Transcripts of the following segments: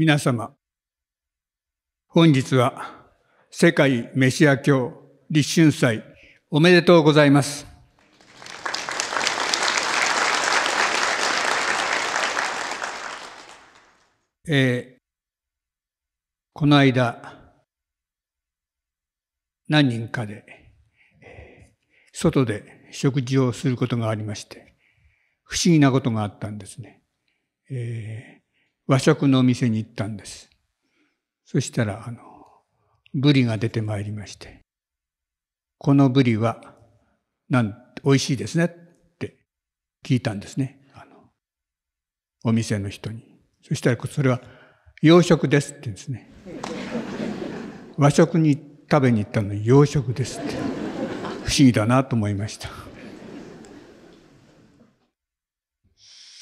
皆様、本日は世界メシア教立春祭おめでとうございます。えー、この間、何人かで、外で食事をすることがありまして、不思議なことがあったんですね。えー、和食のお店に行ったんです。そしたら、あの、ブリが出てまいりまして、このブリは、なん、美味しいですねって聞いたんですね。あの、お店の人に。そしたら、それは、洋食ですって言うんですね。和食に食べに行ったのに洋食ですって。不思議だなと思いました。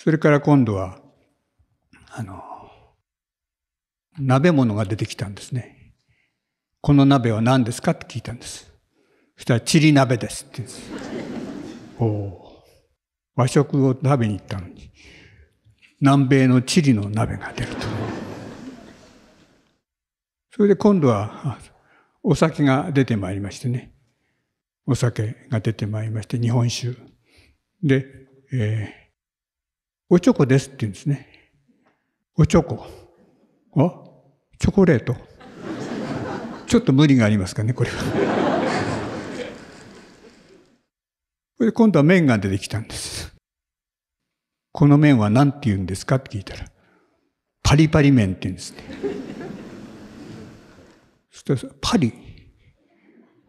それから今度は、あの、鍋物が出てきたんですね。この鍋は何ですかって聞いたんです。そしたら、チリ鍋ですって言うんです。和食を食べに行ったのに、南米のチリの鍋が出ると。それで今度は、お酒が出てまいりましてね。お酒が出てまいりまして、日本酒。で、えー、おちょこですって言うんですね。おチョコ。あチョコレート。ちょっと無理がありますかね、これは。これ今度は麺が出てきたんです。この麺は何て言うんですかって聞いたら、パリパリ麺って言うんですね。そしたら、パリ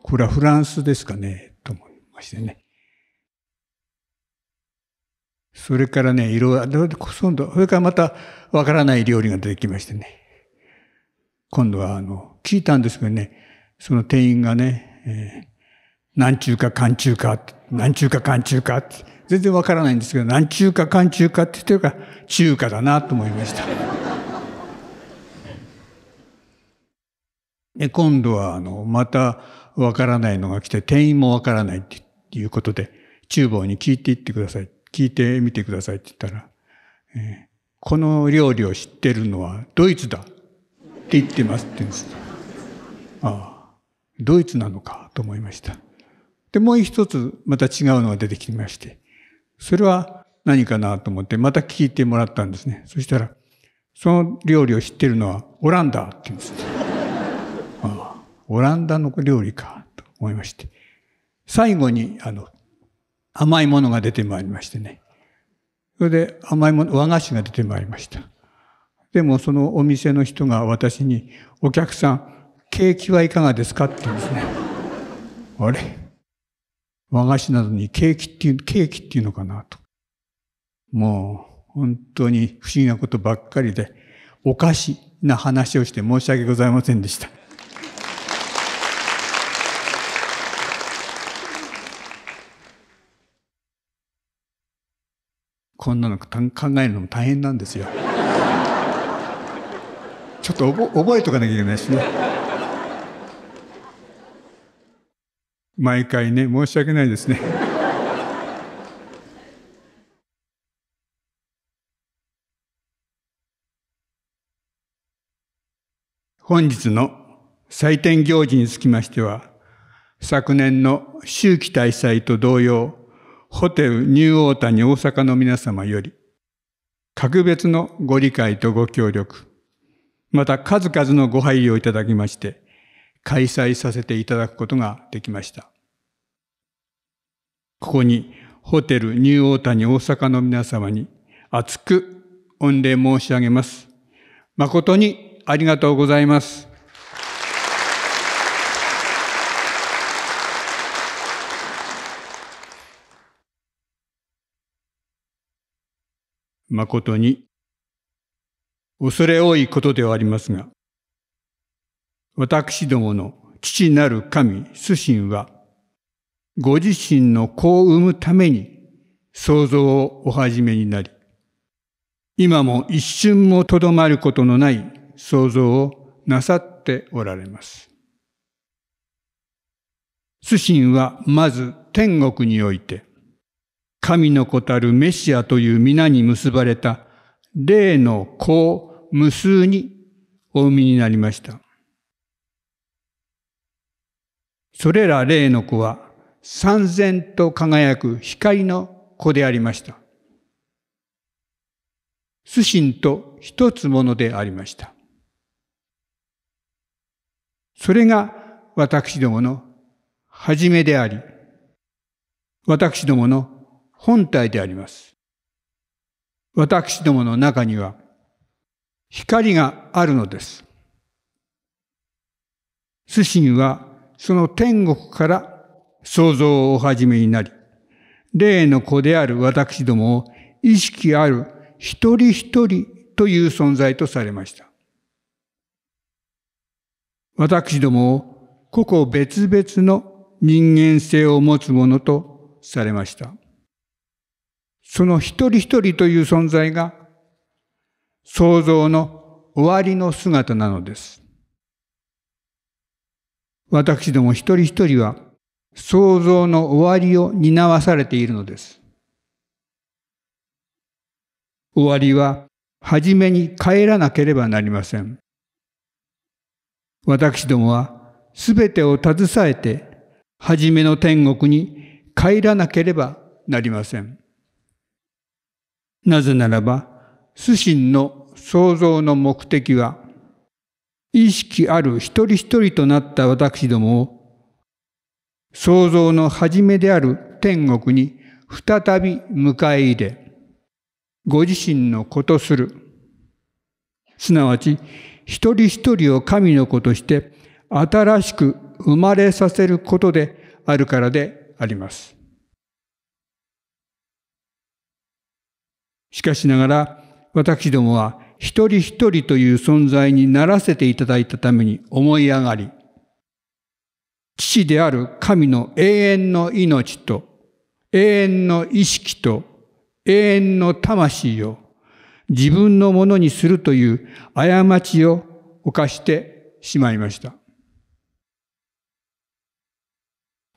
これはフランスですかねと思いましてね。それからね、いろ今度、それからまたわからない料理が出てきましてね。今度は、あの、聞いたんですけどね、その店員がね、えー、なかかん中か、何中かかん中か全然わからないんですけど、何中かかん中かって言ってるから、中華だなと思いました。で、今度は、あの、またわからないのが来て、店員もわからないっていうことで、厨房に聞いていってください。聞いてみてくださいって言ったら、えー、この料理を知ってるのはドイツだって言ってますって言うんです。ああ、ドイツなのかと思いました。で、もう一つまた違うのが出てきまして、それは何かなと思ってまた聞いてもらったんですね。そしたら、その料理を知ってるのはオランダって言うんです。ああ、オランダの料理かと思いまして、最後にあの甘いものが出てまいりましてね。それで甘いもの、和菓子が出てまいりました。でもそのお店の人が私に、お客さん、ケーキはいかがですかって言うんですね。あれ和菓子などにケーキっていう、ケーキっていうのかなと。もう、本当に不思議なことばっかりで、おかしな話をして申し訳ございませんでした。こんなの考えるのも大変なんですよ。ちょっと覚えとかなきゃいけないですね。毎回ね、申し訳ないですね。本日の祭典行事につきましては、昨年の秋季大祭と同様、ホテルニューオータニ大阪の皆様より、格別のご理解とご協力、また数々のご配慮をいただきまして、開催させていただくことができました。ここに、ホテルニューオータニ大阪の皆様に、厚く御礼申し上げます。誠にありがとうございます。誠に恐れ多いことではありますが、私どもの父なる神、主神は、ご自身の子を生むために創造をお始めになり、今も一瞬もとどまることのない創造をなさっておられます。主神はまず天国において、神の子たるメシアという皆に結ばれた霊の子無数にお産みになりました。それら霊の子は三千と輝く光の子でありました。主神と一つものでありました。それが私どもの初めであり、私どもの本体であります。私どもの中には光があるのです。主神はその天国から創造をお始めになり、霊の子である私どもを意識ある一人一人という存在とされました。私どもを個々別々の人間性を持つものとされました。その一人一人という存在が創造の終わりの姿なのです。私ども一人一人は創造の終わりを担わされているのです。終わりは初めに帰らなければなりません。私どもはすべてを携えて初めの天国に帰らなければなりません。なぜならば、主神の創造の目的は、意識ある一人一人となった私どもを、創造の始めである天国に再び迎え入れ、ご自身のことする。すなわち、一人一人を神の子として新しく生まれさせることであるからであります。しかしながら、私どもは一人一人という存在にならせていただいたために思い上がり、父である神の永遠の命と永遠の意識と永遠の魂を自分のものにするという過ちを犯してしまいました。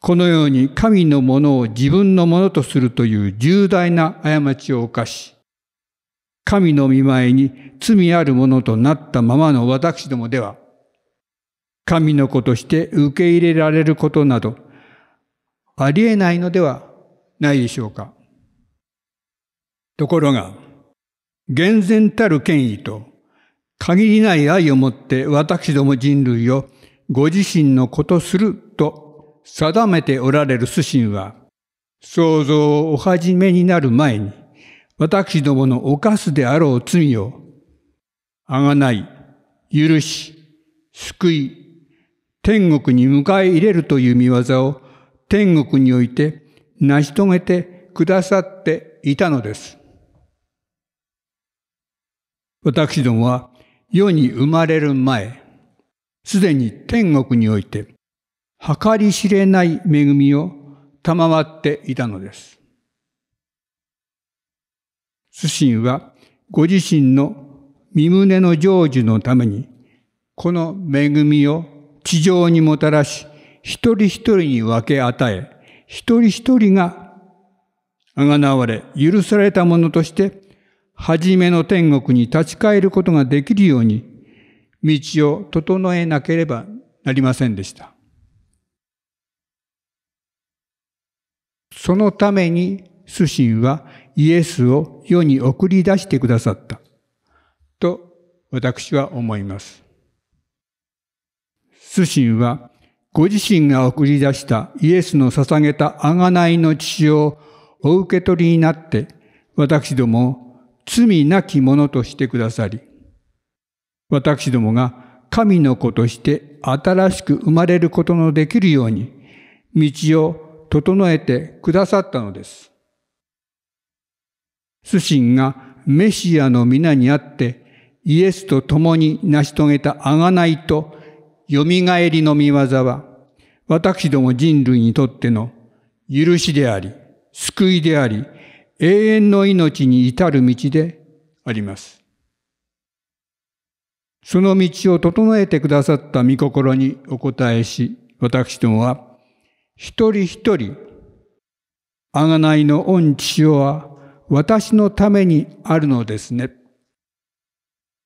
このように神のものを自分のものとするという重大な過ちを犯し、神の見前に罪あるものとなったままの私どもでは、神の子として受け入れられることなど、ありえないのではないでしょうか。ところが、厳然たる権威と限りない愛をもって私ども人類をご自身のことすると定めておられる主神は、想像をお始めになる前に、私どもの犯すであろう罪を、あがない、許し、救い、天国に迎え入れるという見業を天国において成し遂げてくださっていたのです。私どもは世に生まれる前、すでに天国において計り知れない恵みを賜っていたのです。主神はご自身の身胸の成就のために、この恵みを地上にもたらし、一人一人に分け与え、一人一人が贖われ、許されたものとして、初めの天国に立ち返ることができるように、道を整えなければなりませんでした。そのために、主神はイエスを世に送り出してくださった。と私は思います。主神はご自身が送り出したイエスの捧げた贖いの血をお受け取りになって私どもを罪なき者としてくださり私どもが神の子として新しく生まれることのできるように道を整えてくださったのです。主神がメシアの皆にあって、イエスと共に成し遂げた贖いと、蘇りの御業は、私ども人類にとっての許しであり、救いであり、永遠の命に至る道であります。その道を整えてくださった御心にお答えし、私どもは、一人一人、贖いの恩知をは、私のためにあるのですね。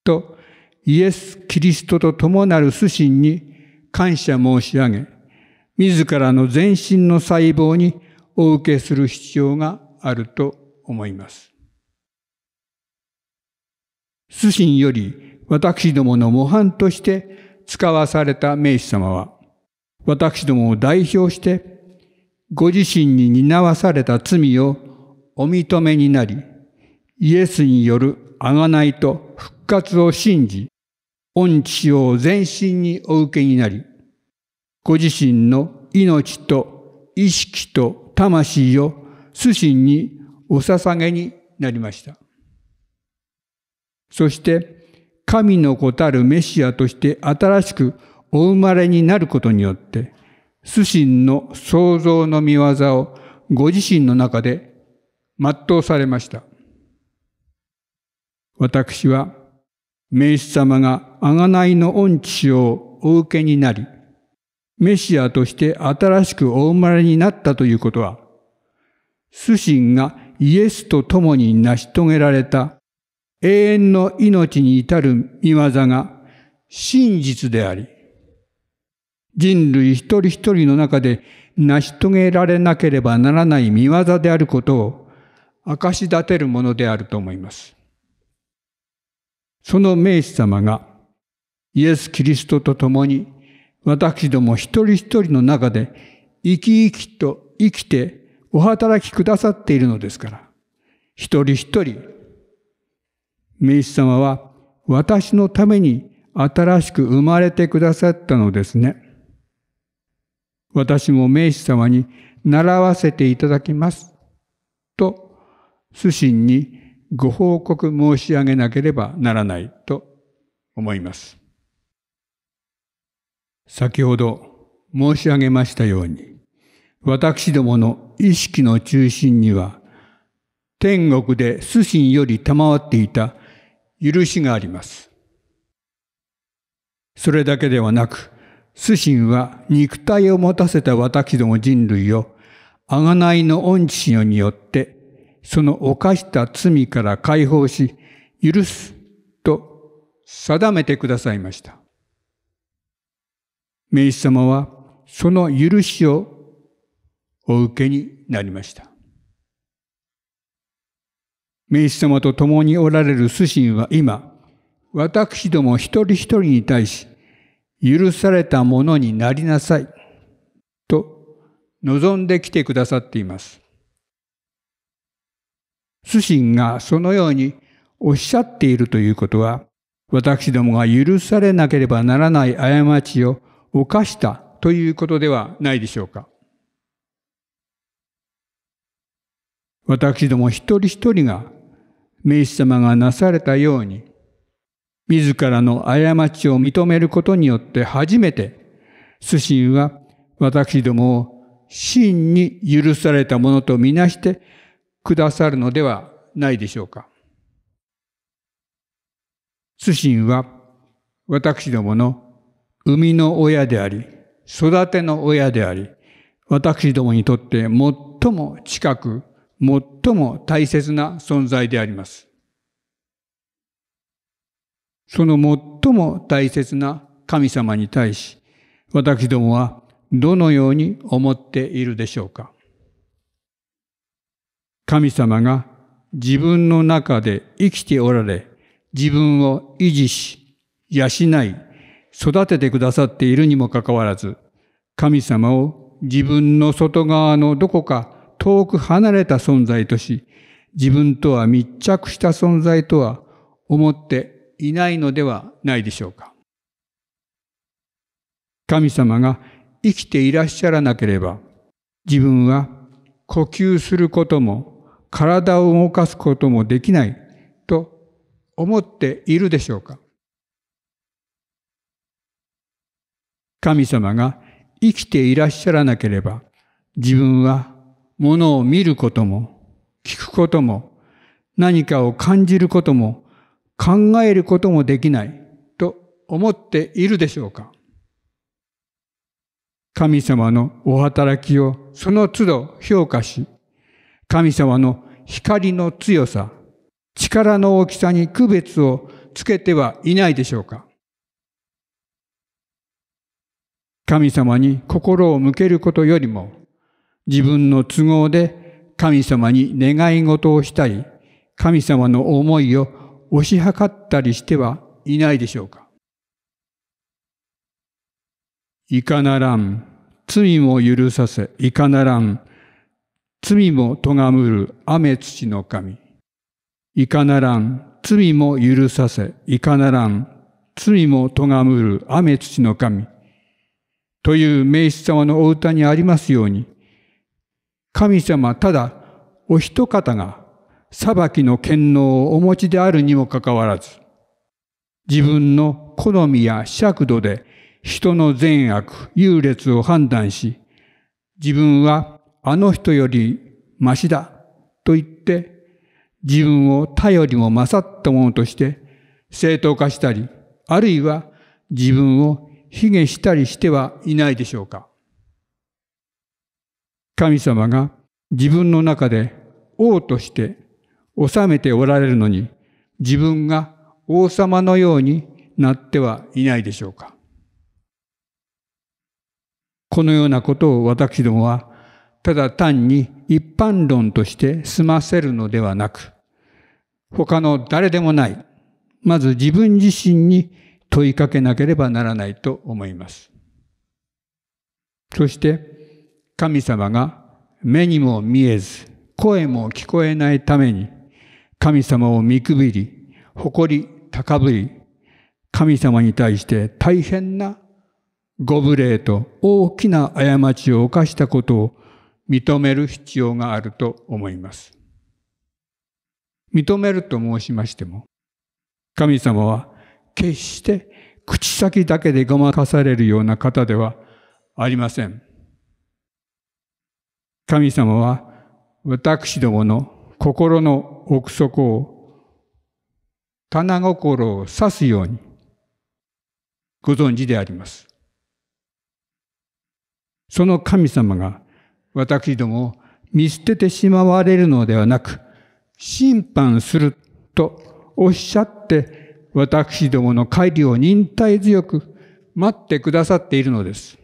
と、イエス・キリストと共なる主神に感謝申し上げ、自らの全身の細胞にお受けする必要があると思います。主神より私どもの模範として使わされた名士様は、私どもを代表して、ご自身に担わされた罪をお認めになり、イエスによる贖いと復活を信じ、恩知を全身にお受けになり、ご自身の命と意識と魂を主心にお捧げになりました。そして、神の子たるメシアとして新しくお生まれになることによって、主神の創造の見業をご自身の中で全うされました。私は、名士様が贖いの恩知をお受けになり、メシアとして新しくお生まれになったということは、主神がイエスと共に成し遂げられた永遠の命に至る見業が真実であり、人類一人一人の中で成し遂げられなければならない見業であることを明かし立てるものであると思います。その名士様がイエス・キリストと共に私ども一人一人の中で生き生きと生きてお働きくださっているのですから、一人一人、名士様は私のために新しく生まれてくださったのですね。私も名士様に習わせていただきます。と主神にご報告申し上げなければならないと思います。先ほど申し上げましたように、私どもの意識の中心には、天国で主神より賜っていた許しがあります。それだけではなく、主神は肉体を持たせた私ども人類を、贖いの恩知によってその犯した罪から解放し、許すと定めてくださいました。名士様はその許しをお受けになりました。名士様と共におられる主神は今、私ども一人一人に対し、許されたものになりなさい、と望んできてくださっています。主神がそのようにおっしゃっているということは、私どもが許されなければならない過ちを犯したということではないでしょうか。私ども一人一人が、名士様がなされたように、自らの過ちを認めることによって初めて、主神は私どもを真に許されたものとみなしてくださるのではないでしょうか。主神は私どもの生みの親であり、育ての親であり、私どもにとって最も近く、最も大切な存在であります。その最も大切な神様に対し、私どもはどのように思っているでしょうか。神様が自分の中で生きておられ、自分を維持し、養い、育ててくださっているにもかかわらず、神様を自分の外側のどこか遠く離れた存在とし、自分とは密着した存在とは思っていないのではないでしょうか。神様が生きていらっしゃらなければ、自分は呼吸することも体を動かすこともできないと思っているでしょうか神様が生きていらっしゃらなければ自分はものを見ることも聞くことも何かを感じることも考えることもできないと思っているでしょうか神様のお働きをその都度評価し神様の光の強さ、力の大きさに区別をつけてはいないでしょうか神様に心を向けることよりも自分の都合で神様に願い事をしたり神様の思いを推し量ったりしてはいないでしょうかいかならん罪も許させいかならん罪も咎むる雨土の神。いかならん、罪も許させ、いかならん、罪も咎むる雨土の神。という名詞様のお歌にありますように、神様ただお一方が裁きの権能をお持ちであるにもかかわらず、自分の好みや尺度で人の善悪、優劣を判断し、自分はあの人よりましだと言って、自分を他よりも勝ったものとして正当化したり、あるいは自分を卑下したりしてはいないでしょうか。神様が自分の中で王として治めておられるのに、自分が王様のようになってはいないでしょうか。このようなことを私どもはただ単に一般論として済ませるのではなく、他の誰でもない、まず自分自身に問いかけなければならないと思います。そして神様が目にも見えず声も聞こえないために神様を見くびり誇り高ぶり神様に対して大変なご無礼と大きな過ちを犯したことを認める必要があると思います。認めると申しましても、神様は決して口先だけでごまかされるような方ではありません。神様は私どもの心の奥底を棚心を刺すようにご存知であります。その神様が私どもを見捨ててしまわれるのではなく、審判するとおっしゃって、私どもの帰りを忍耐強く待ってくださっているのです。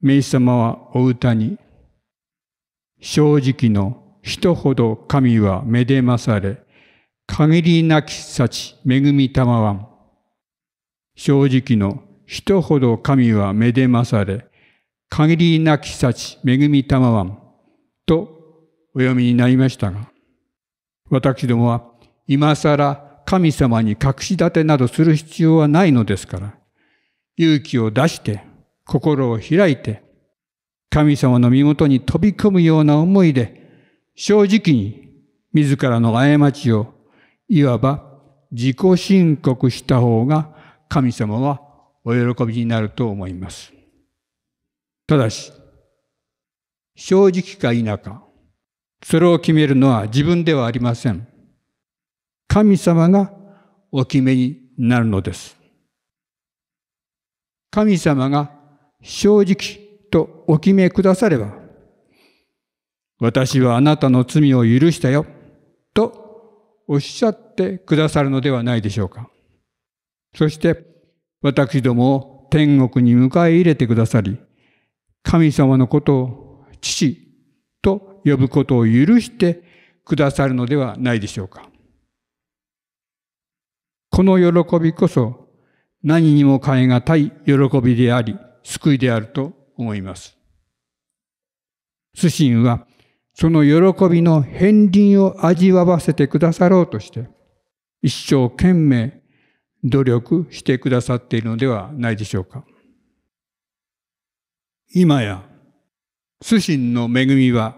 名士様はお歌に、正直の人ほど神はめでまされ、限りなき幸恵みたまわん。正直の人ほど神はめでまされ、限りなき幸、恵みたまわんとお読みになりましたが、私どもは今更神様に隠し立てなどする必要はないのですから、勇気を出して、心を開いて、神様の身元に飛び込むような思いで、正直に自らの過ちを、いわば自己申告した方が神様はお喜びになると思います。ただし、正直か否か、それを決めるのは自分ではありません。神様がお決めになるのです。神様が正直とお決めくだされば、私はあなたの罪を許したよとおっしゃってくださるのではないでしょうか。そして私どもを天国に迎え入れてくださり、神様のことを父と呼ぶことを許してくださるのではないでしょうか。この喜びこそ何にも代え難い喜びであり、救いであると思います。主神はその喜びの片鱗を味わわせてくださろうとして、一生懸命努力してくださっているのではないでしょうか。今や、主神の恵みは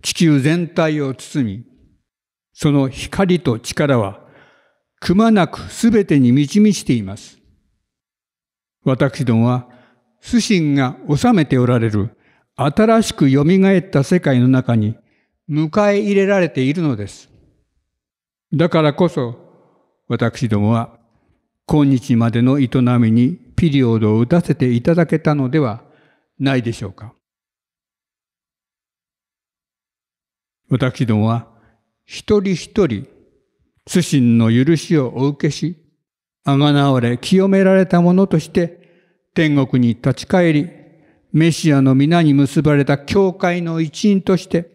地球全体を包み、その光と力はくまなくすべてに満ち満ちています。私どもは、主神が治めておられる新しく蘇った世界の中に迎え入れられているのです。だからこそ、私どもは今日までの営みにピリオドを打たせていただけたのではないでしょうか私どもは一人一人、主神の許しをお受けし、あがなわれ清められた者として、天国に立ち返り、メシアの皆に結ばれた教会の一員として、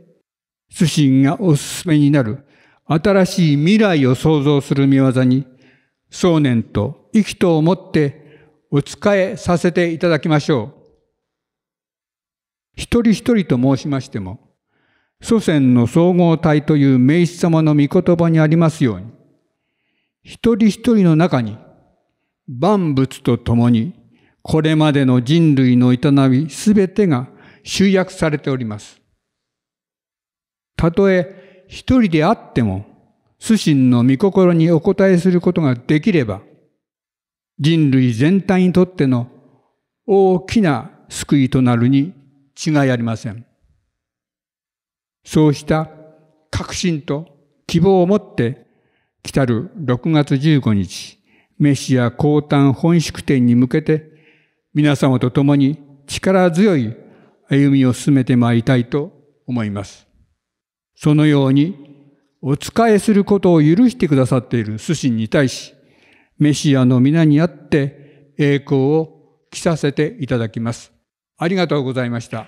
主神がおすすめになる新しい未来を創造する見業に、想念と意気とをもってお仕えさせていただきましょう。一人一人と申しましても、祖先の総合体という名詞様の御言葉にありますように、一人一人の中に、万物と共に、これまでの人類の営みすべてが集約されております。たとえ一人であっても、主神の御心にお答えすることができれば、人類全体にとっての大きな救いとなるに違いありません。そうした確信と希望を持って、来たる6月15日、メシア降誕本宿展に向けて、皆様と共に力強い歩みを進めてまいりたいと思います。そのように、お仕えすることを許してくださっている主神に対し、メシアの皆にあって栄光を着させていただきます。ありがとうございました。